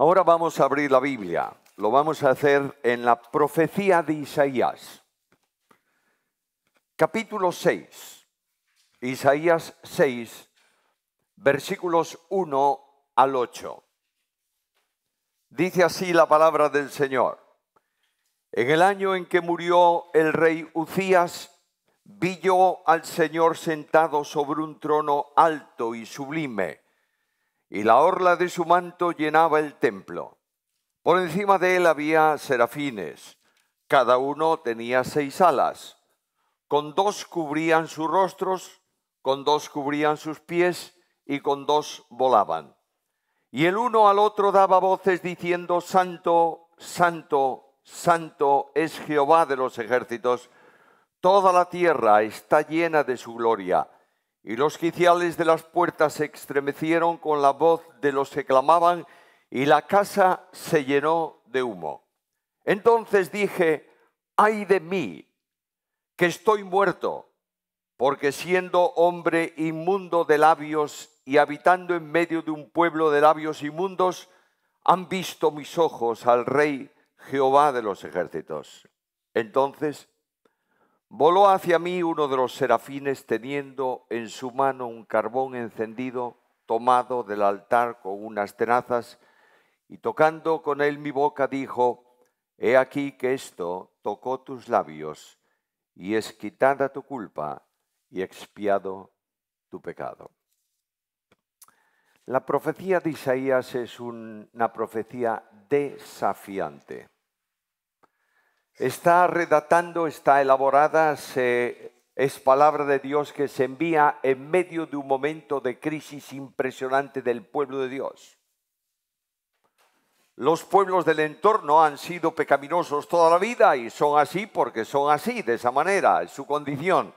Ahora vamos a abrir la Biblia. Lo vamos a hacer en la profecía de Isaías. Capítulo 6. Isaías 6, versículos 1 al 8. Dice así la palabra del Señor. En el año en que murió el rey Ucías, vi yo al Señor sentado sobre un trono alto y sublime y la orla de su manto llenaba el templo. Por encima de él había serafines, cada uno tenía seis alas, con dos cubrían sus rostros, con dos cubrían sus pies y con dos volaban. Y el uno al otro daba voces diciendo, Santo, Santo, Santo es Jehová de los ejércitos, toda la tierra está llena de su gloria. Y los quiciales de las puertas se estremecieron con la voz de los que clamaban, y la casa se llenó de humo. Entonces dije, ay de mí, que estoy muerto, porque siendo hombre inmundo de labios y habitando en medio de un pueblo de labios inmundos, han visto mis ojos al Rey Jehová de los ejércitos. Entonces Voló hacia mí uno de los serafines teniendo en su mano un carbón encendido tomado del altar con unas tenazas y tocando con él mi boca dijo, He aquí que esto tocó tus labios y es quitada tu culpa y expiado tu pecado. La profecía de Isaías es una profecía desafiante está redactando está elaborada, es palabra de Dios que se envía en medio de un momento de crisis impresionante del pueblo de Dios. Los pueblos del entorno han sido pecaminosos toda la vida y son así porque son así, de esa manera, es su condición.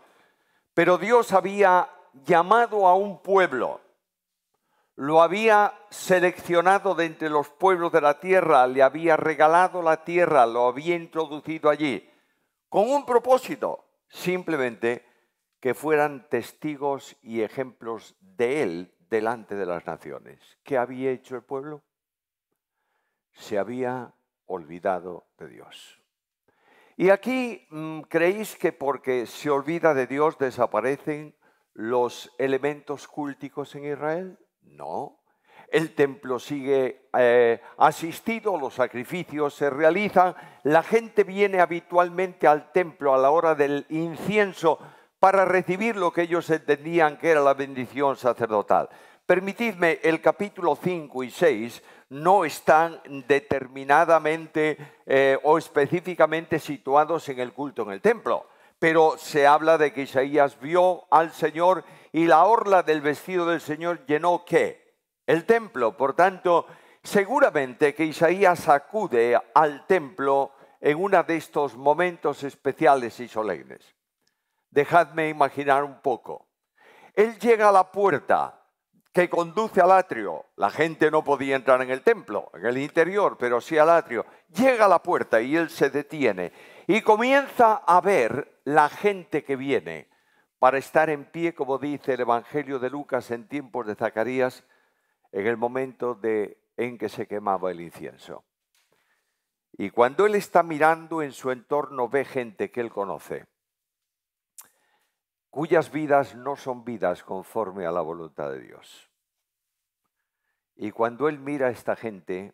Pero Dios había llamado a un pueblo lo había seleccionado de entre los pueblos de la tierra, le había regalado la tierra, lo había introducido allí, con un propósito, simplemente que fueran testigos y ejemplos de él delante de las naciones. ¿Qué había hecho el pueblo? Se había olvidado de Dios. Y aquí mm, creéis que porque se olvida de Dios desaparecen los elementos cúlticos en Israel? No, el templo sigue eh, asistido, los sacrificios se realizan, la gente viene habitualmente al templo a la hora del incienso para recibir lo que ellos entendían que era la bendición sacerdotal. Permitidme, el capítulo 5 y 6 no están determinadamente eh, o específicamente situados en el culto en el templo pero se habla de que Isaías vio al Señor y la orla del vestido del Señor llenó qué? El templo. Por tanto, seguramente que Isaías acude al templo en uno de estos momentos especiales y solemnes. Dejadme imaginar un poco. Él llega a la puerta que conduce al atrio. La gente no podía entrar en el templo, en el interior, pero sí al atrio. Llega a la puerta y él se detiene y comienza a ver la gente que viene para estar en pie, como dice el Evangelio de Lucas en tiempos de Zacarías, en el momento de, en que se quemaba el incienso. Y cuando él está mirando en su entorno ve gente que él conoce, cuyas vidas no son vidas conforme a la voluntad de Dios. Y cuando él mira a esta gente,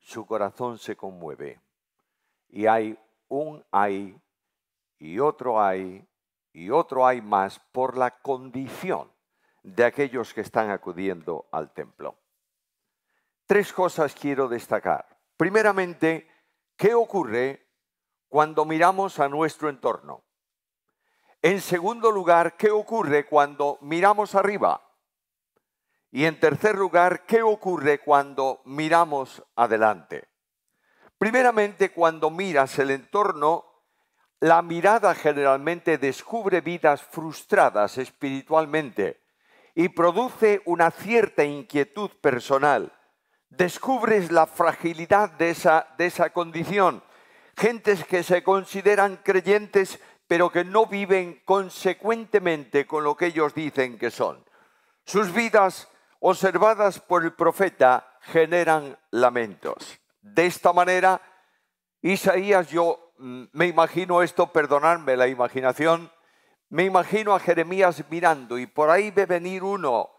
su corazón se conmueve y hay un hay y otro hay y otro hay más por la condición de aquellos que están acudiendo al templo. Tres cosas quiero destacar. Primeramente, ¿qué ocurre cuando miramos a nuestro entorno? En segundo lugar, ¿qué ocurre cuando miramos arriba? Y en tercer lugar, ¿qué ocurre cuando miramos adelante? Primeramente, cuando miras el entorno, la mirada generalmente descubre vidas frustradas espiritualmente y produce una cierta inquietud personal. Descubres la fragilidad de esa, condición. Gentes que se consideran creyentes pero que no viven consecuentemente con lo que ellos dicen que son. Sus vidas, observadas por el profeta, generan lamentos. De esta manera, Isaías, yo mm, me imagino esto, perdonadme la imaginación, me imagino a Jeremías mirando y por ahí ve venir uno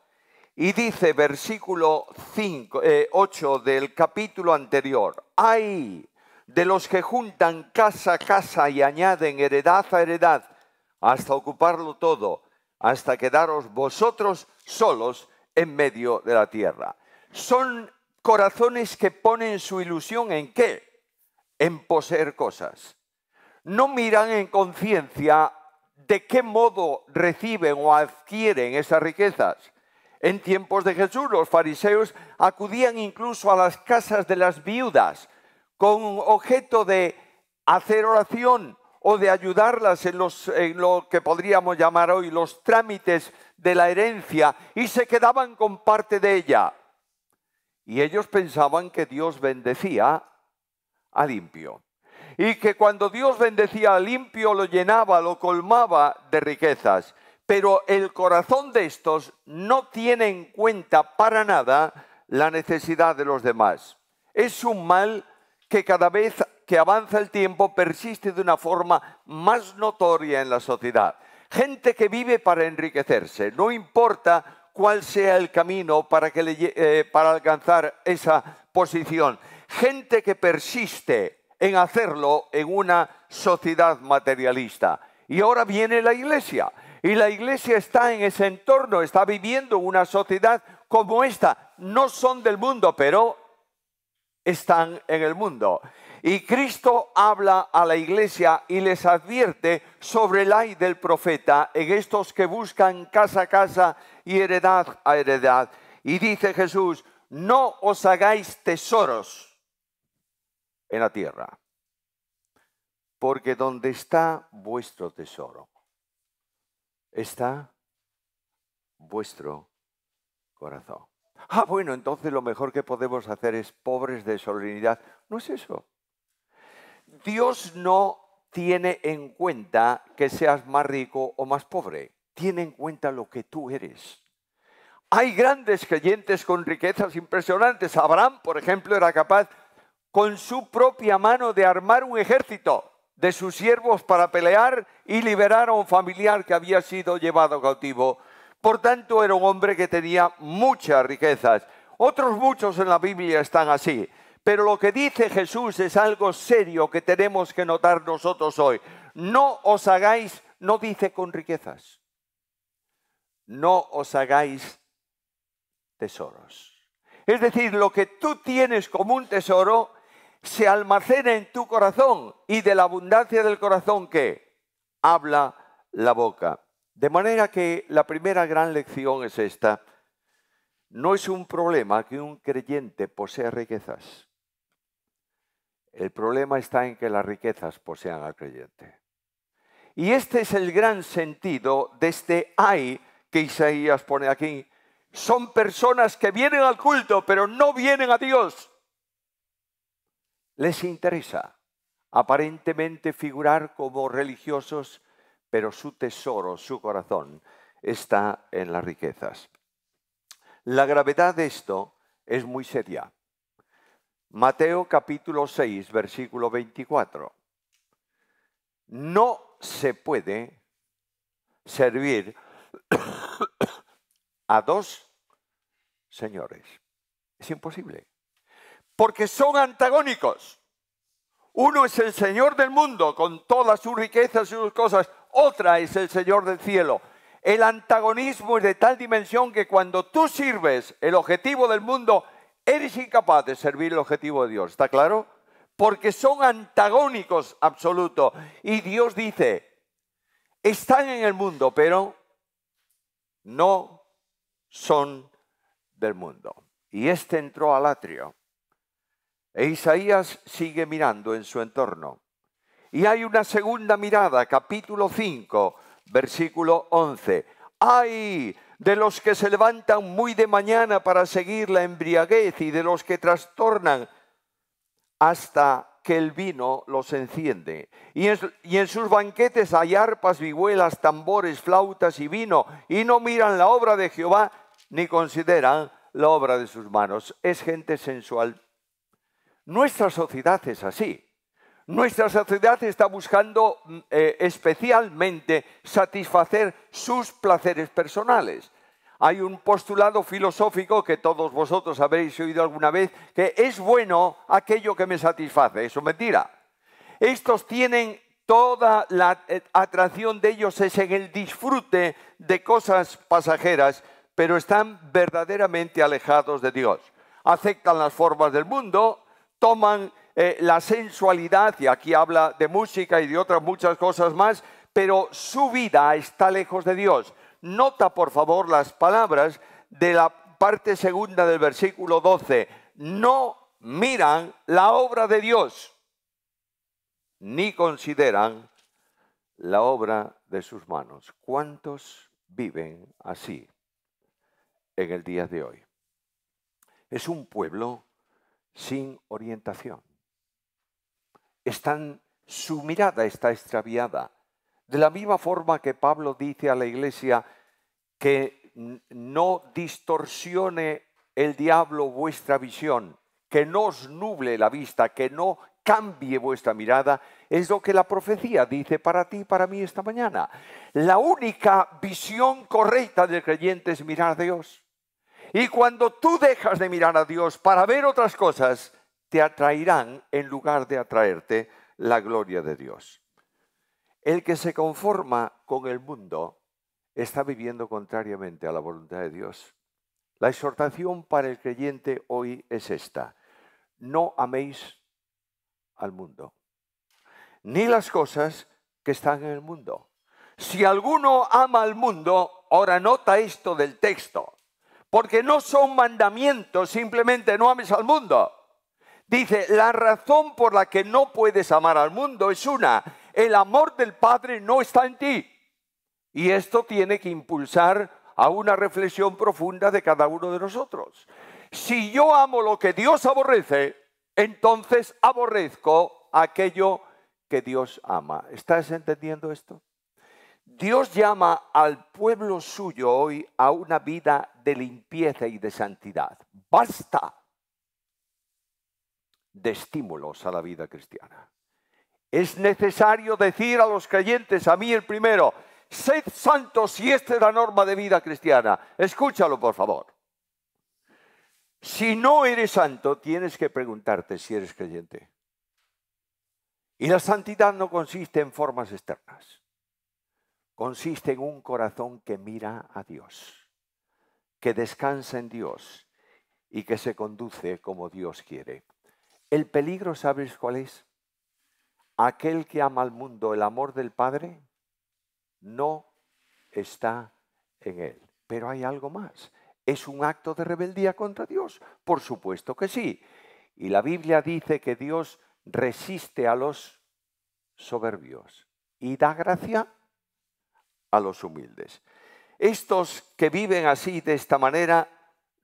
y dice versículo 5, 8 eh, del capítulo anterior, Hay de los que juntan casa a casa y añaden heredad a heredad hasta ocuparlo todo, hasta quedaros vosotros solos en medio de la tierra. Son corazones que ponen su ilusión en qué? En poseer cosas. No miran en conciencia de qué modo reciben o adquieren esas riquezas. En tiempos de Jesús los fariseos acudían incluso a las casas de las viudas con objeto de hacer oración o de ayudarlas en, lo que podríamos llamar hoy los trámites de la herencia y se quedaban con parte de ella. Y ellos pensaban que Dios bendecía a limpio. Y que cuando Dios bendecía a limpio lo llenaba, lo colmaba de riquezas. Pero el corazón de estos no tiene en cuenta para nada la necesidad de los demás. Es un mal que cada vez que avanza el tiempo persiste de una forma más notoria en la sociedad. Gente que vive para enriquecerse, no importa cuál sea el camino para, que eh, para alcanzar esa posición. Gente que persiste en hacerlo en una sociedad materialista. Y ahora viene la iglesia. Y la iglesia está en ese entorno, está viviendo una sociedad como esta. No son del mundo, pero están en el mundo. Y Cristo habla a la iglesia y les advierte sobre el ay del profeta en estos que buscan casa a casa y heredad a heredad. Y dice Jesús, no os hagáis tesoros en la tierra, porque donde está vuestro tesoro, está vuestro corazón. Ah, bueno, entonces lo mejor que podemos hacer es pobres de solemnidad. No es eso. Dios no tiene en cuenta que seas más rico o más pobre. Tiene en cuenta lo que tú eres. Hay grandes creyentes con riquezas impresionantes. Abraham, por ejemplo, era capaz con su propia mano de armar un ejército de sus siervos para pelear y liberar a un familiar que había sido llevado cautivo. Por tanto, era un hombre que tenía muchas riquezas. Otros muchos en la Biblia están así. Pero lo que dice Jesús es algo serio que tenemos que notar nosotros hoy. No os hagáis, no dice con riquezas, no os hagáis tesoros. Es decir, lo que tú tienes como un tesoro se almacena en tu corazón y de la abundancia del corazón que habla la boca. De manera que la primera gran lección es esta. No es un problema que un creyente posea riquezas. El problema está en que las riquezas posean al creyente. Y este es el gran sentido de este ay que Isaías pone aquí. Son personas que vienen al culto, pero no vienen a Dios. Les interesa aparentemente figurar como religiosos, pero su tesoro, su corazón, está en las riquezas. La gravedad de esto es muy seria. Mateo capítulo 6, versículo 24. No se puede servir a dos señores. Es imposible. Porque son antagónicos. Uno es el Señor del mundo con todas sus riquezas y sus cosas. Otra es el Señor del cielo. El antagonismo es de tal dimensión que cuando tú sirves el objetivo del mundo, eres incapaz de servir el objetivo de Dios, ¿está claro? Porque son antagónicos absoluto Y Dios dice, están en el mundo, pero no son del mundo. Y este entró al atrio. E Isaías sigue mirando en su entorno. Y hay una segunda mirada, capítulo 5, versículo 11. ¡Ay! de los que se levantan muy de mañana para seguir la embriaguez y de los que trastornan hasta que el vino los enciende. Y en, sus banquetes hay arpas, vihuelas, tambores, flautas y vino, y no miran la obra de Jehová ni consideran la obra de sus manos. Es gente sensual. Nuestra sociedad es así. Nuestra sociedad está buscando mm, eh, especialmente satisfacer sus placeres personales. Hay un postulado filosófico que todos vosotros habréis oído alguna vez, que es bueno aquello que me satisface. Eso es mentira. Estos tienen toda la eh, atracción de ellos es en el disfrute de cosas pasajeras, pero están verdaderamente alejados de Dios. Aceptan las formas del mundo, toman eh, la sensualidad, y aquí habla de música y de otras muchas cosas más, pero su vida está lejos de Dios. Nota, por favor, las palabras de la parte segunda del versículo 12. No miran la obra de Dios, ni consideran la obra de sus manos. ¿Cuántos viven así en el día de hoy? Es un pueblo sin orientación están, su mirada está extraviada. De la misma forma que Pablo dice a la iglesia que no distorsione el diablo vuestra visión, que no os nuble la vista, que no cambie vuestra mirada, es lo que la profecía dice para ti y para mí esta mañana. La única visión correcta del creyente es mirar a Dios. Y cuando tú dejas de mirar a Dios para ver otras cosas, te atraerán en lugar de atraerte la gloria de Dios. El que se conforma con el mundo está viviendo contrariamente a la voluntad de Dios. La exhortación para el creyente hoy es esta. No améis al mundo, ni las cosas que están en el mundo. Si alguno ama al mundo, ahora nota esto del texto, porque no son mandamientos, simplemente no ames al mundo Dice, la razón por la que no puedes amar al mundo es una, el amor del Padre no está en ti. Y esto tiene que impulsar a una reflexión profunda de cada uno de nosotros. Si yo amo lo que Dios aborrece, entonces aborrezco aquello que Dios ama. ¿Estás entendiendo esto? Dios llama al pueblo suyo hoy a una vida de limpieza y de santidad. Basta de estímulos a la vida cristiana. Es necesario decir a los creyentes, a mí el primero, sed santos y esta es la norma de vida cristiana. Escúchalo, por favor. Si no eres santo, tienes que preguntarte si eres creyente. Y la santidad no consiste en formas externas. Consiste en un corazón que mira a Dios, que descansa en Dios y que se conduce como Dios quiere. El peligro, ¿sabes cuál es? Aquel que ama al mundo, el amor del Padre, no está en él. Pero hay algo más. ¿Es un acto de rebeldía contra Dios? Por supuesto que sí. Y la Biblia dice que Dios resiste a los soberbios y da gracia a los humildes. Estos que viven así, de esta manera,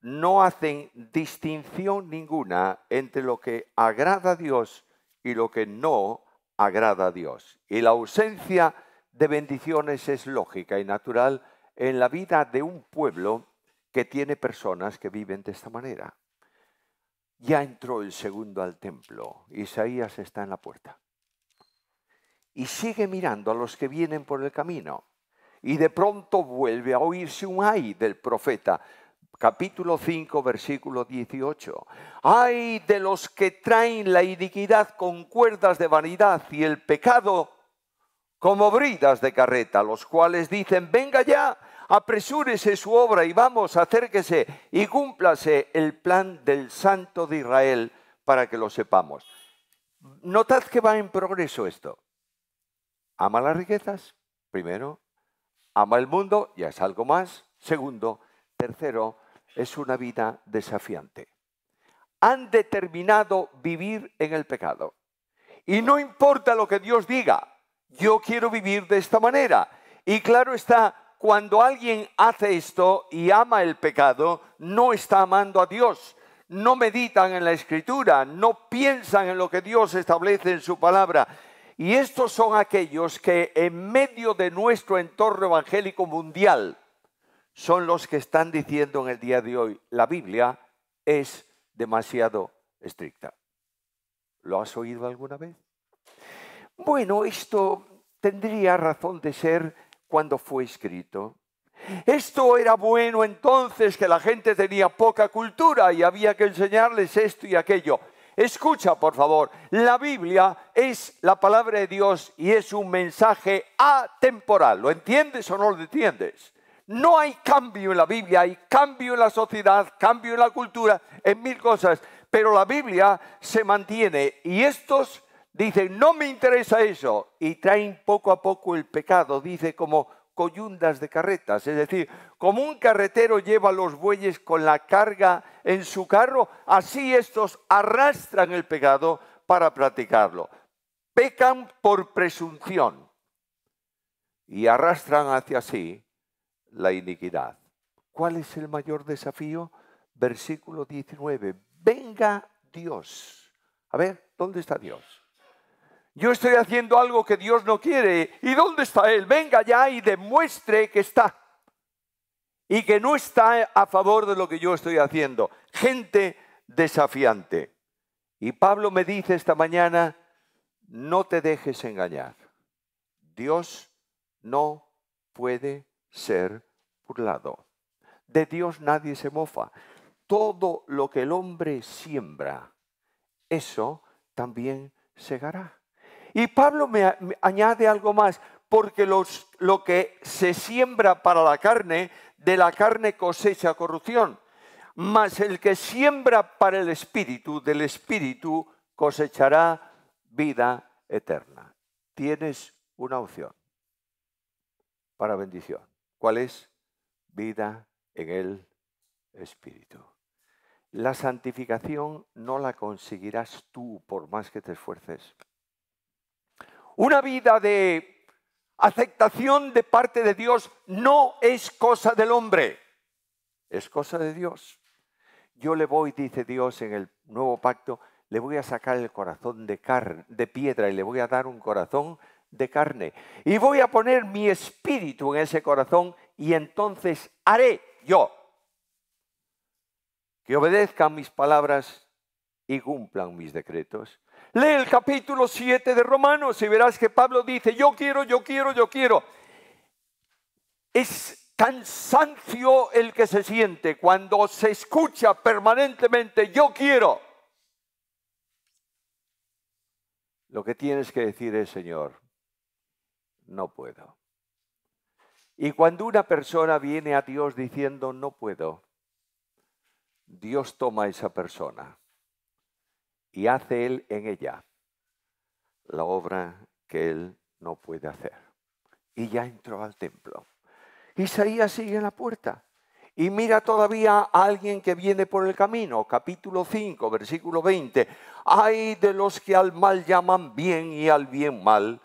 no hacen distinción ninguna entre lo que agrada a Dios y lo que no agrada a Dios. Y la ausencia de bendiciones es lógica y natural en la vida de un pueblo que tiene personas que viven de esta manera. Ya entró el segundo al templo, Isaías está en la puerta. Y sigue mirando a los que vienen por el camino. Y de pronto vuelve a oírse un ay del profeta capítulo 5, versículo 18. Ay de los que traen la iniquidad con cuerdas de vanidad y el pecado como bridas de carreta, los cuales dicen, venga ya, apresúrese su obra y vamos, acérquese y cúmplase el plan del Santo de Israel para que lo sepamos. Notad que va en progreso esto. Ama las riquezas, primero. Ama el mundo, ya es algo más. Segundo. Tercero, es una vida desafiante. Han determinado vivir en el pecado. Y no importa lo que Dios diga, yo quiero vivir de esta manera. Y claro está, cuando alguien hace esto y ama el pecado, no está amando a Dios. No meditan en la escritura, no piensan en lo que Dios establece en su palabra. Y estos son aquellos que en medio de nuestro entorno evangélico mundial, son los que están diciendo en el día de hoy, la Biblia es demasiado estricta. ¿Lo has oído alguna vez? Bueno, esto tendría razón de ser cuando fue escrito. Esto era bueno entonces que la gente tenía poca cultura y había que enseñarles esto y aquello. Escucha, por favor, la Biblia es la palabra de Dios y es un mensaje atemporal. ¿Lo entiendes o no lo entiendes? No hay cambio en la Biblia, hay cambio en la sociedad, cambio en la cultura, en mil cosas, pero la Biblia se mantiene y estos dicen, no me interesa eso, y traen poco a poco el pecado, dice como coyundas de carretas, es decir, como un carretero lleva los bueyes con la carga en su carro, así estos arrastran el pecado para practicarlo. Pecan por presunción y arrastran hacia sí la iniquidad. ¿Cuál es el mayor desafío? Versículo 19. Venga Dios. A ver, ¿dónde está Dios? Yo estoy haciendo algo que Dios no quiere. ¿Y dónde está Él? Venga ya y demuestre que está. Y que no está a favor de lo que yo estoy haciendo. Gente desafiante. Y Pablo me dice esta mañana, no te dejes engañar. Dios no puede ser lado, De Dios nadie se mofa. Todo lo que el hombre siembra, eso también segará. Y Pablo me, añade algo más, porque lo que se siembra para la carne, de la carne cosecha corrupción. Mas el que siembra para el espíritu, del espíritu cosechará vida eterna. Tienes una opción para bendición. ¿Cuál es? vida en el Espíritu. La santificación no la conseguirás tú por más que te esfuerces. Una vida de aceptación de parte de Dios no es cosa del hombre, es cosa de Dios. Yo le voy, dice Dios en el nuevo pacto, le voy a sacar el corazón de, de piedra y le voy a dar un corazón de carne. Y voy a poner mi espíritu en ese corazón y entonces haré yo que obedezcan mis palabras y cumplan mis decretos. Lee el capítulo 7 de Romanos y verás que Pablo dice, yo quiero, yo quiero, yo quiero. Es cansancio el que se siente cuando se escucha permanentemente, yo quiero. Lo que tienes que decir es, Señor, no puedo. Y cuando una persona viene a Dios diciendo, no puedo, Dios toma a esa persona y hace Él en ella la obra que Él no puede hacer. Y ya entró al templo. Isaías sigue en la puerta y mira todavía a alguien que viene por el camino. Capítulo 5, versículo 20. Hay de los que al mal llaman bien y al bien mal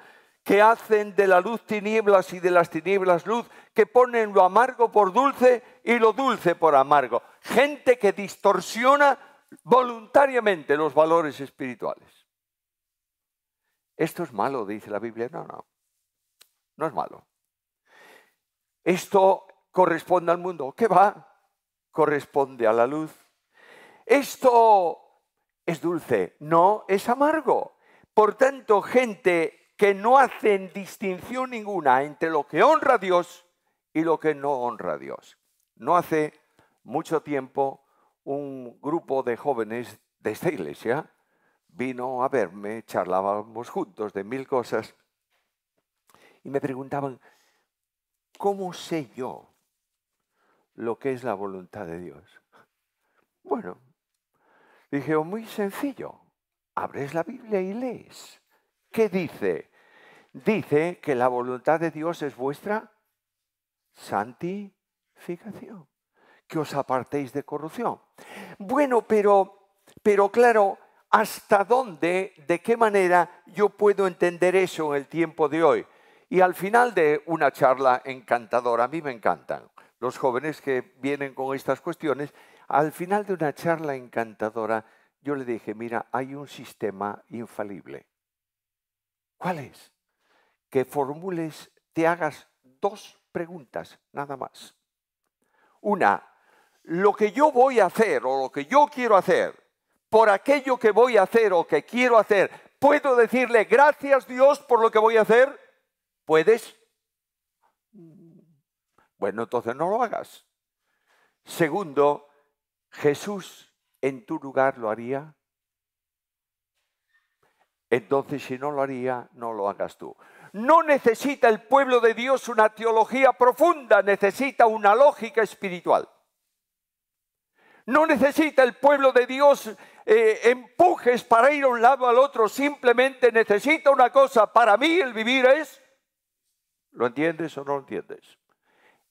que hacen de la luz tinieblas y de las tinieblas luz, que ponen lo amargo por dulce y lo dulce por amargo. Gente que distorsiona voluntariamente los valores espirituales. Esto es malo, dice la Biblia. No, no, no es malo. Esto corresponde al mundo. ¿Qué va? Corresponde a la luz. Esto es dulce, no es amargo. Por tanto, gente que no hacen distinción ninguna entre lo que honra a Dios y lo que no honra a Dios. No hace mucho tiempo un grupo de jóvenes de esta iglesia vino a verme, charlábamos juntos de mil cosas y me preguntaban, ¿cómo sé yo lo que es la voluntad de Dios? Bueno, dije, muy sencillo, abres la Biblia y lees. ¿Qué dice? dice que la voluntad de Dios es vuestra santificación, que os apartéis de corrupción. Bueno, pero, pero claro, ¿hasta dónde, de qué manera yo puedo entender eso en el tiempo de hoy? Y al final de una charla encantadora, a mí me encantan los jóvenes que vienen con estas cuestiones, al final de una charla encantadora, yo le dije, mira, hay un sistema infalible. ¿Cuál es? que formules, te hagas dos preguntas, nada más. Una, lo que yo voy a hacer o lo que yo quiero hacer, por aquello que voy a hacer o que quiero hacer, ¿puedo decirle gracias Dios por lo que voy a hacer? ¿Puedes? Bueno, entonces no lo hagas. Segundo, Jesús en tu lugar lo haría. Entonces, si no lo haría, no lo hagas tú. No necesita el pueblo de Dios una teología profunda, necesita una lógica espiritual. No necesita el pueblo de Dios eh, empujes para ir a un lado al otro, simplemente necesita una cosa. Para mí el vivir es... ¿Lo entiendes o no lo entiendes?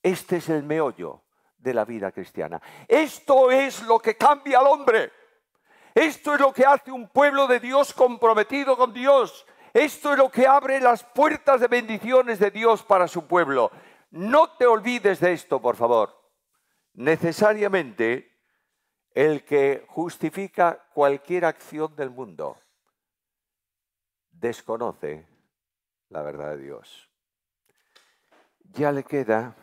Este es el meollo de la vida cristiana. Esto es lo que cambia al hombre. Esto es lo que hace un pueblo de Dios comprometido con Dios. Esto es lo que abre las puertas de bendiciones de Dios para su pueblo. No te olvides de esto, por favor. Necesariamente el que justifica cualquier acción del mundo desconoce la verdad de Dios. Ya le queda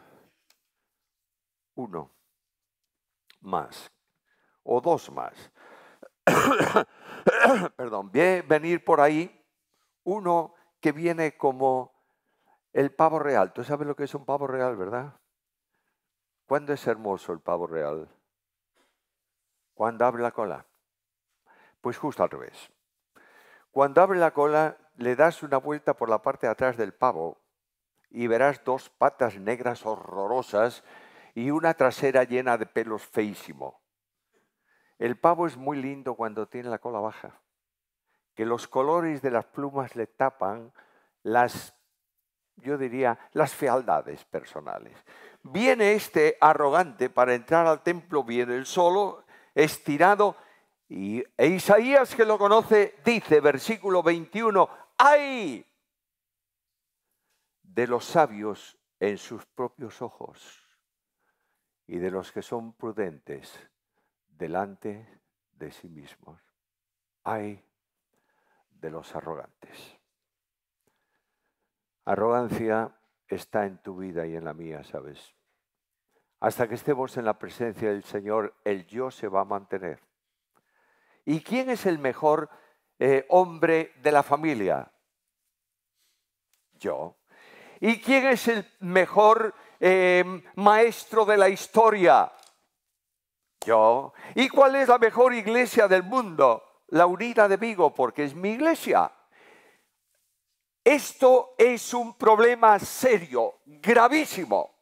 uno más o dos más. Perdón, bien venir por ahí uno que viene como el pavo real. Tú sabes lo que es un pavo real, ¿verdad? ¿Cuándo es hermoso el pavo real? Cuando abre la cola. Pues justo al revés. Cuando abre la cola, le das una vuelta por la parte de atrás del pavo y verás dos patas negras horrorosas y una trasera llena de pelos feísimo. El pavo es muy lindo cuando tiene la cola baja que los colores de las plumas le tapan las, yo diría, las fealdades personales. Viene este arrogante para entrar al templo, viene el solo, estirado, y e Isaías que lo conoce dice, versículo 21, ¡ay! De los sabios en sus propios ojos y de los que son prudentes delante de sí mismos. ¡Ay! de los arrogantes. Arrogancia está en tu vida y en la mía, ¿sabes? Hasta que estemos en la presencia del Señor, el yo se va a mantener. ¿Y quién es el mejor eh, hombre de la familia? Yo. ¿Y quién es el mejor em, maestro de la historia? Yo. ¿Y cuál es la mejor iglesia del mundo? La Unida de Vigo porque es mi iglesia. Esto es un problema serio, gravísimo,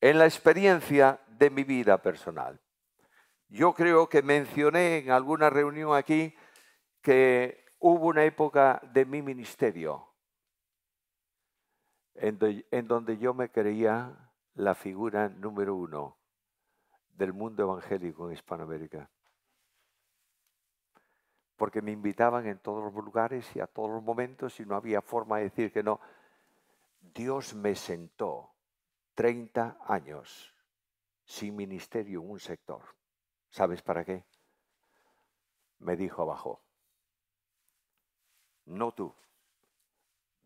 en la experiencia de mi vida personal. Yo creo que mencioné en alguna reunión aquí que hubo una época de mi ministerio en, donde yo me creía la figura número uno del mundo evangélico en Hispanoamérica porque me invitaban en todos los lugares y a todos los momentos y no había forma de decir que no. Dios me sentó 30 años sin ministerio en un sector. ¿Sabes para qué? Me dijo abajo. No tú,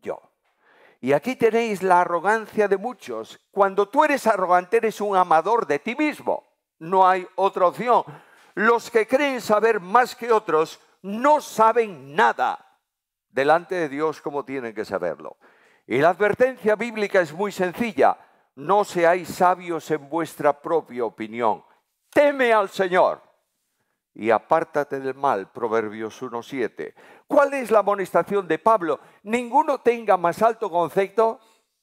yo. Y aquí tenéis la arrogancia de muchos. Cuando tú eres arrogante eres un amador de ti mismo. No hay otra opción. Los que creen saber más que otros no saben nada delante de Dios como tienen que saberlo. Y la advertencia bíblica es muy sencilla. No seáis sabios en vuestra propia opinión. Teme al Señor y apártate del mal. Proverbios 1.7. ¿Cuál es la amonestación de Pablo? Ninguno tenga más alto concepto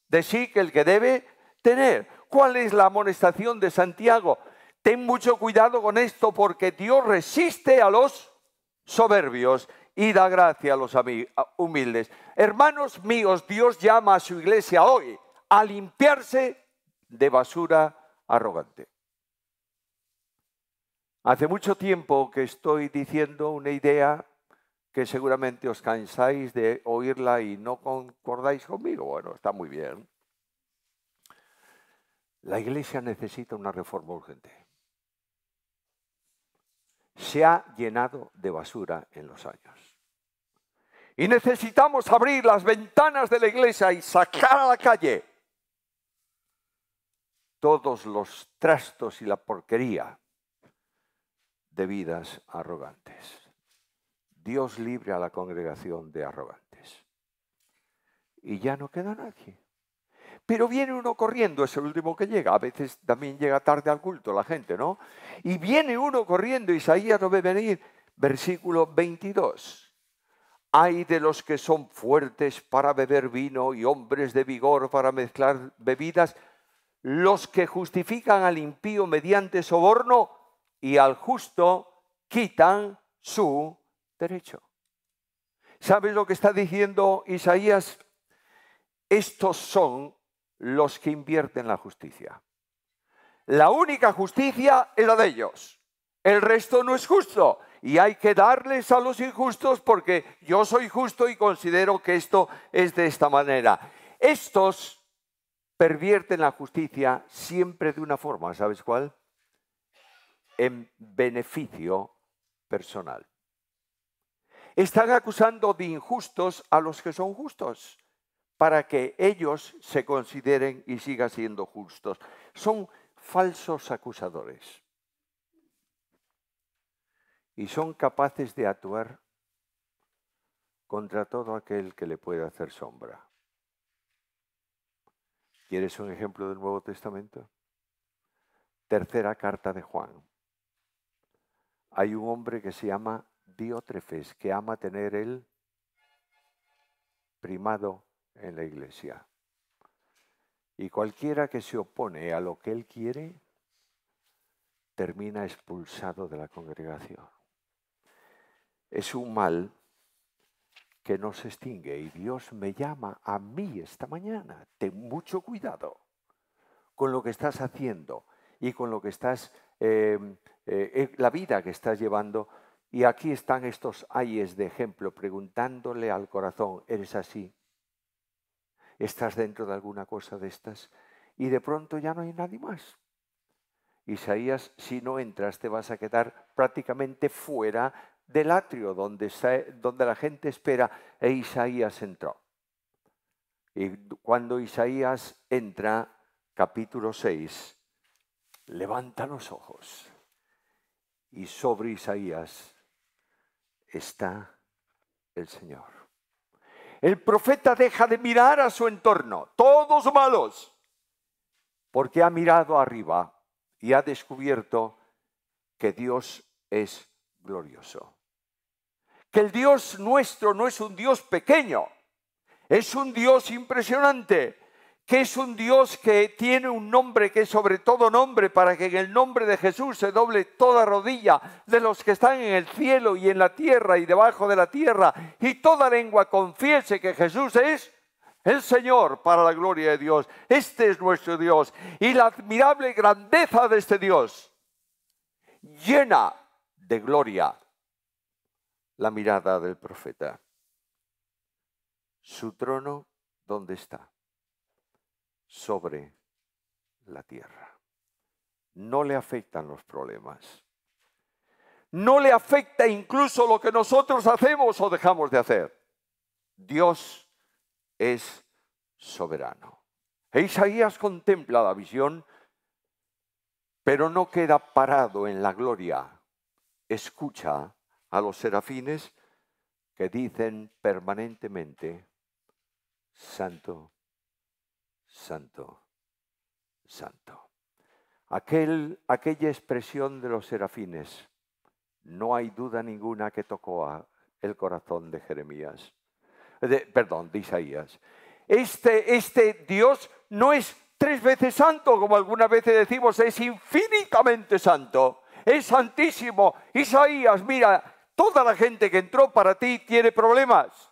de sí que el que debe tener. ¿Cuál es la amonestación de Santiago? Ten mucho cuidado con esto porque Dios resiste a los soberbios y da gracia a los humildes. Hermanos míos, Dios llama a su iglesia hoy a limpiarse de basura arrogante. Hace mucho tiempo que estoy diciendo una idea que seguramente os cansáis de oírla y no concordáis conmigo. Bueno, está muy bien. La iglesia necesita una reforma urgente se ha llenado de basura en los años. Y necesitamos abrir las ventanas de la iglesia y sacar a la calle todos los trastos y la porquería de vidas arrogantes. Dios libre a la congregación de arrogantes. Y ya no queda nadie. Pero viene uno corriendo, es el último que llega. A veces también llega tarde al culto la gente, ¿no? Y viene uno corriendo, Isaías lo ve venir. Versículo 22. Hay de los que son fuertes para beber vino y hombres de vigor para mezclar bebidas, los que justifican al impío mediante soborno y al justo quitan su derecho. ¿Sabes lo que está diciendo Isaías? Estos son los que invierten la justicia. La única justicia es la de ellos. El resto no es justo y hay que darles a los injustos porque yo soy justo y considero que esto es de esta manera. Estos pervierten la justicia siempre de una forma, ¿sabes cuál? En beneficio personal. Están acusando de injustos a los que son justos para que ellos se consideren y sigan siendo justos. Son falsos acusadores. Y son capaces de actuar contra todo aquel que le pueda hacer sombra. ¿Quieres un ejemplo del Nuevo Testamento? Tercera carta de Juan. Hay un hombre que se llama Diótrefes, que ama tener el primado en la iglesia. Y cualquiera que se opone a lo que él quiere, termina expulsado de la congregación. Es un mal que no se extingue y Dios me llama a mí esta mañana. Ten mucho cuidado con lo que estás haciendo y con lo que estás, em, eh, eh, la vida que estás llevando. Y aquí están estos ayes de ejemplo preguntándole al corazón, ¿eres así? estás dentro de alguna cosa de estas y de pronto ya no hay nadie más. Isaías, si no entras, te vas a quedar prácticamente fuera del atrio donde, donde la gente espera e Isaías entró. Y cuando Isaías entra, capítulo 6, levanta los ojos y sobre Isaías está el Señor. El profeta deja de mirar a su entorno, todos malos, porque ha mirado arriba y ha descubierto que Dios es glorioso. Que el Dios nuestro no es un Dios pequeño, es un Dios impresionante que es un Dios que tiene un nombre que es sobre todo nombre, para que en el nombre de Jesús se doble toda rodilla de los que están en el cielo y en la tierra y debajo de la tierra, y toda lengua confiese que Jesús es el Señor para la gloria de Dios. Este es nuestro Dios. Y la admirable grandeza de este Dios llena de gloria la mirada del profeta. Su trono, ¿dónde está? sobre la tierra. No le afectan los problemas. No le afecta incluso lo que nosotros hacemos o dejamos de hacer. Dios es soberano. E Isaías contempla la visión, pero no queda parado en la gloria. Escucha a los serafines que dicen permanentemente, Santo, santo, santo. Aquel, aquella expresión de los serafines, no hay duda ninguna que tocó a el corazón de Jeremías, perdón, de Isaías. Este, este Dios no es tres veces santo, como algunas veces decimos, es infinitamente santo, es santísimo. Isaías, mira, toda la gente que entró para ti tiene problemas.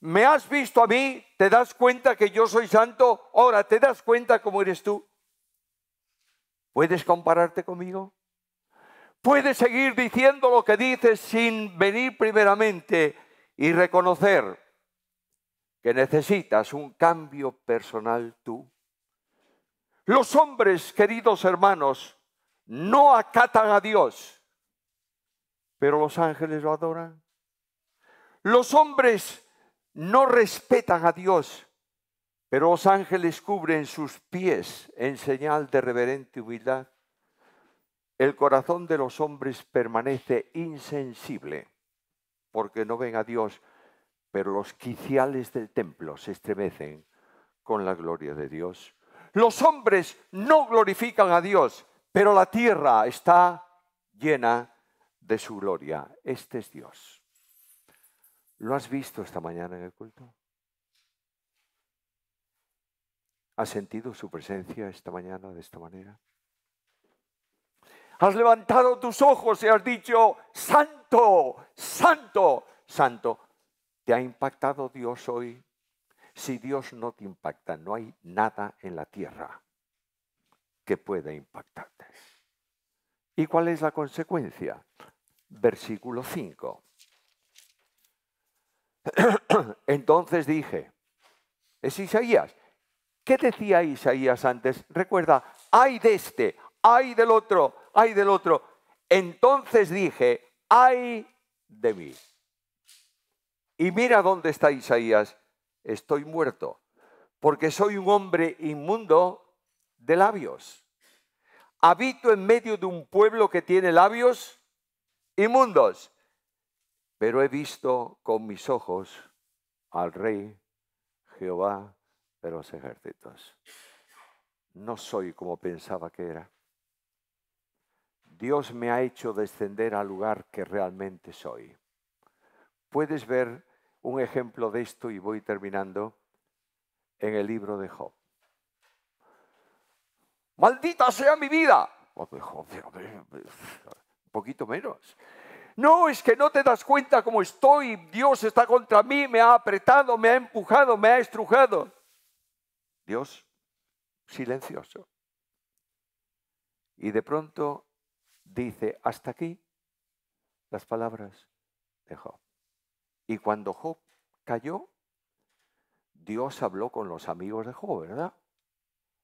¿Me has visto a mí? ¿Te das cuenta que yo soy santo? Ahora, ¿te das cuenta cómo eres tú? ¿Puedes compararte conmigo? ¿Puedes seguir diciendo lo que dices sin venir primeramente y reconocer que necesitas un cambio personal tú? Los hombres, queridos hermanos, no acatan a Dios, pero los ángeles lo adoran. Los hombres no respetan a Dios, pero los ángeles cubren sus pies en señal de reverente humildad. El corazón de los hombres permanece insensible porque no ven a Dios, pero los quiciales del templo se estremecen con la gloria de Dios. Los hombres no glorifican a Dios, pero la tierra está llena de su gloria. Este es Dios. ¿Lo has visto esta mañana en el culto? ¿Has sentido su presencia esta mañana de esta manera? Has levantado tus ojos y has dicho, santo, santo, santo. ¿Te ha impactado Dios hoy? Si Dios no te impacta, no hay nada en la tierra que pueda impactarte. ¿Y cuál es la consecuencia? Versículo 5. Entonces dije, es Isaías. ¿Qué decía Isaías antes? Recuerda, hay de este, hay del otro, hay del otro. Entonces dije, hay de mí. Y mira dónde está Isaías. Estoy muerto, porque soy un hombre inmundo de labios. Habito en medio de un pueblo que tiene labios inmundos pero he visto con mis ojos al Rey Jehová de los ejércitos. No soy como pensaba que era. Dios me ha hecho descender al lugar que realmente soy. Puedes ver un ejemplo de esto, y voy terminando, en el libro de Job. Maldita sea mi vida. Oh, un poquito menos. No, es que no te das cuenta cómo estoy, Dios está contra mí, me ha apretado, me ha empujado, me ha estrujado. Dios silencioso. Y de pronto dice, hasta aquí las palabras de Job. Y cuando Job cayó, Dios habló con los amigos de Job, ¿verdad?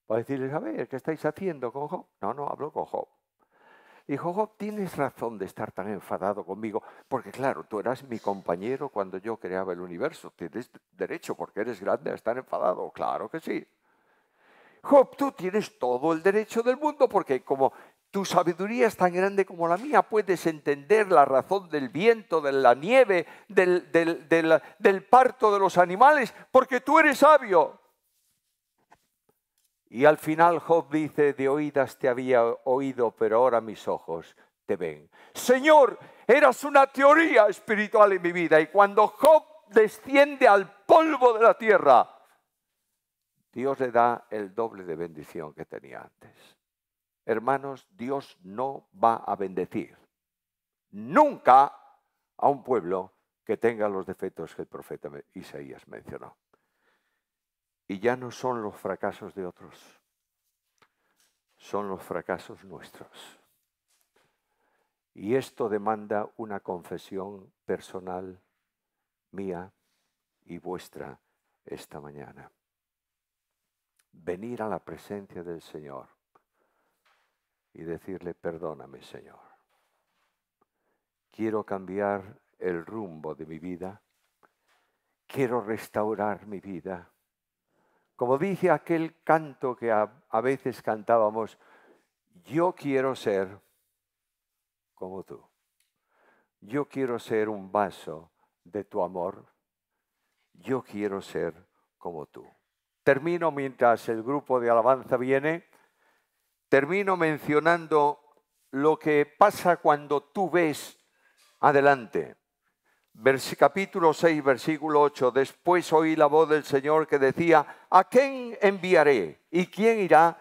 Para decirles, a ver, ¿qué estáis haciendo con Job? No, no, habló con Job. Dijo, Job, tienes razón de estar tan enfadado conmigo, porque claro, tú eras mi compañero cuando yo creaba el universo. Tienes derecho, porque eres grande, a estar enfadado. Claro que sí. Job, tú tienes todo el derecho del mundo, porque como tu sabiduría es tan grande como la mía, puedes entender la razón del viento, de la nieve, del, del parto de los animales, porque tú eres sabio. Y al final Job dice, de oídas te había oído, pero ahora mis ojos te ven. Señor, eras una teoría espiritual en mi vida. Y cuando Job desciende al polvo de la tierra, Dios le da el doble de bendición que tenía antes. Hermanos, Dios no va a bendecir nunca a un pueblo que tenga los defectos que el profeta Isaías mencionó. Y ya no son los fracasos de otros, son los fracasos nuestros. Y esto demanda una confesión personal mía y vuestra esta mañana. Venir a la presencia del Señor y decirle, perdóname Señor. Quiero cambiar el rumbo de mi vida. Quiero restaurar mi vida. Como dije aquel canto que a veces cantábamos, yo quiero ser como tú. Yo quiero ser un vaso de tu amor. Yo quiero ser como tú. Termino mientras el grupo de alabanza viene. Termino mencionando lo que pasa cuando tú ves adelante capítulo 6, versículo 8. Después oí la voz del Señor que decía, ¿a quién enviaré? ¿Y quién irá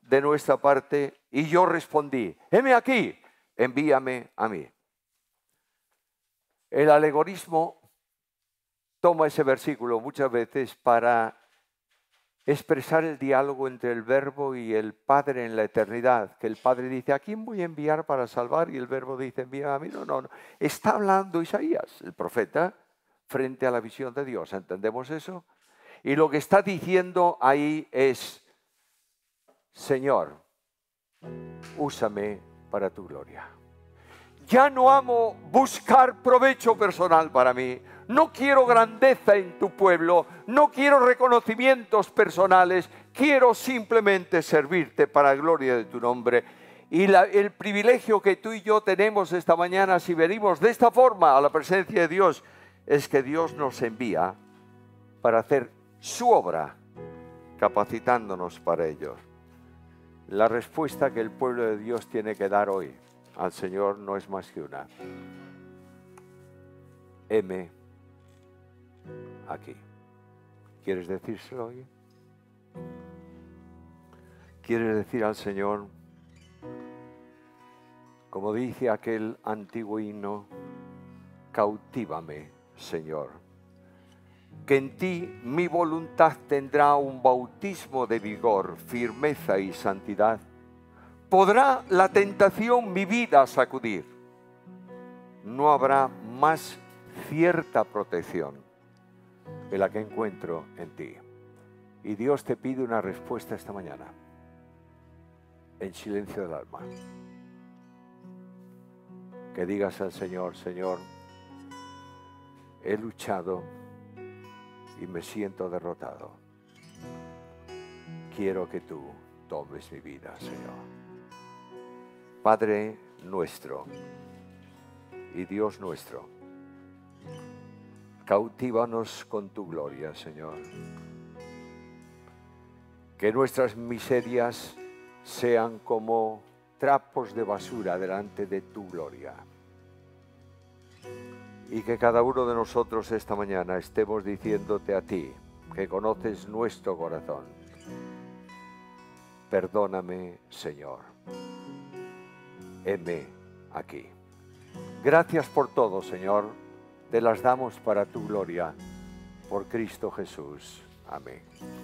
de nuestra parte? Y yo respondí, heme aquí, envíame a mí. El alegorismo toma ese versículo muchas veces para expresar el diálogo entre el verbo y el Padre en la eternidad, que el Padre dice, ¿a quién voy a enviar para salvar? Y el verbo dice, envía a mí. No, no, no. Está hablando Isaías, el profeta, frente a la visión de Dios. ¿Entendemos eso? Y lo que está diciendo ahí es, Señor, úsame para tu gloria. Ya no amo buscar provecho personal para mí. No quiero grandeza en tu pueblo, no quiero reconocimientos personales, quiero simplemente servirte para la gloria de tu nombre. Y el privilegio que tú y yo tenemos esta mañana, si venimos de esta forma a la presencia de Dios, es que Dios nos envía para hacer su obra, capacitándonos para ello. La respuesta que el pueblo de Dios tiene que dar hoy al Señor no es más que una. M aquí. ¿Quieres decírselo hoy? ¿Quieres decir al Señor, como dice aquel antiguo hino: cautívame, Señor, que en ti mi voluntad tendrá un bautismo de vigor, firmeza y santidad podrá la tentación mi vida sacudir. No habrá más cierta protección que la que encuentro en ti. Y Dios te pide una respuesta esta mañana, en silencio del alma. Que digas al Señor, Señor, he luchado y me siento derrotado. Quiero que tú tomes mi vida, Señor. Padre nuestro y Dios nuestro, cautívanos con tu gloria, Señor. Que nuestras miserias sean como trapos de basura delante de tu gloria. Y que cada uno de nosotros esta mañana estemos diciéndote a ti, que conoces nuestro corazón, perdóname, Señor heme aquí. Gracias por todo, Señor. Te las damos para tu gloria. Por Cristo Jesús. Amén.